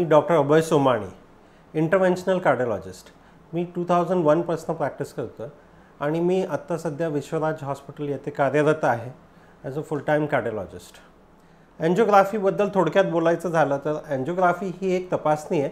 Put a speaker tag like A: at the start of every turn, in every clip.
A: मी doctor Abhay Somani interventional cardiologist मी two thousand वनपासून practice करतो आणि मी आत्ता सध्या विश्वराज हॉस्पिटल येथे कार्यरत आहे as a full time cardiologist अँजिओग्राफीबद्दल थोडक्यात बोलायचं झालं तर अँजिओग्राफी ही एक तपासणी आहे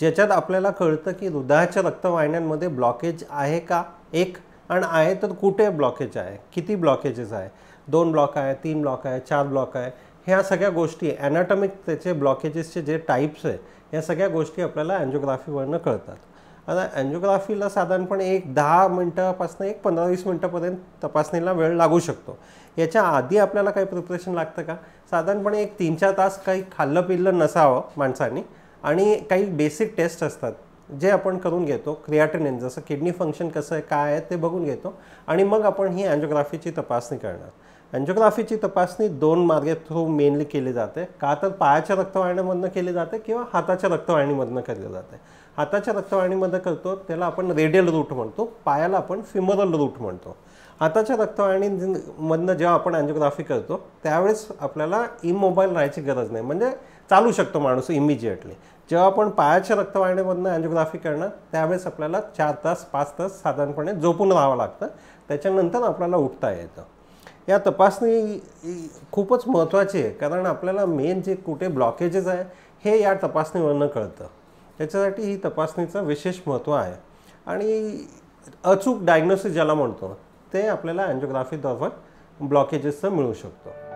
A: ज्याच्यात आपल्याला कळतं की हृदयाच्या रक्तवाहिन्यांमध्ये ब्लॉकेज आहे का एक आणि आहे तर कुठे ब्लॉकेज आहे किती ब्लॉकेजेस आहे दोन ब्लॉक आहे तीन ब्लॉक आहे चार ब्लॉक आहे ह्या सगळ्या गोष्टी ॲनाटॉमिक त्याचे ब्लॉकेजेसचे जे टाईप्स आहे या सगळ्या गोष्टी आपल्याला अँजिओग्राफीवरनं कळतात आता अँजिओग्राफीला साधारणपणे एक दहा मिनटापासून एक पंधरा वीस मिनटापर्यंत तपासणीला वेळ लागू शकतो याच्या आधी आपल्याला काही प्रिपरेशन लागतं का साधारणपणे एक तीन चार तास काही खाल्लं पिल्लं नसावं माणसांनी आणि काही बेसिक टेस्ट असतात जे आपण करून घेतो क्रियाटेनिन जसं किडनी फंक्शन कसं आहे काय आहे ते बघून घेतो आणि मग आपण ही अँजिओग्राफीची तपासणी करणार अँजिओग्राफीची तपासणी दोन मार्गे थ्रू मेनली केली जाते का तर पायाच्या रक्तवाहिन्यामधनं केली जाते किंवा हाताच्या रक्तवाहिनीमधनं केली जाते हाताच्या रक्तवाहिनीमध्ये करतो त्याला आपण रेडियल रूट म्हणतो पायाला आपण फिमरल रूट म्हणतो हाताच्या रक्तवाहिनीमधनं जेव्हा आपण अँजिओग्राफी करतो त्यावेळेस आपल्याला इमोबाईल राहायची गरज नाही म्हणजे चालू शकतो माणूस इमिजिएटली जेव्हा आपण पायाच्या रक्तवाहिनीमधनं अँजिओग्राफी करणार त्यावेळेस आपल्याला चार तास पाच तास साधारणपणे झोपून राहावं लागतं त्याच्यानंतर आपल्याला उठता येतं या तपासणी खूपच महत्त्वाची आहे कारण आपल्याला मेन जे कुठे ब्लॉकेजेस आहे हे या तपासणीवरनं कळतं त्याच्यासाठी ही तपासणीचं विशेष महत्त्व आहे आणि अचूक डायग्नोसिस ज्याला म्हणतो ते आपल्याला अँजिओग्राफीद्वारे ब्लॉकेजेसचं मिळू शकतो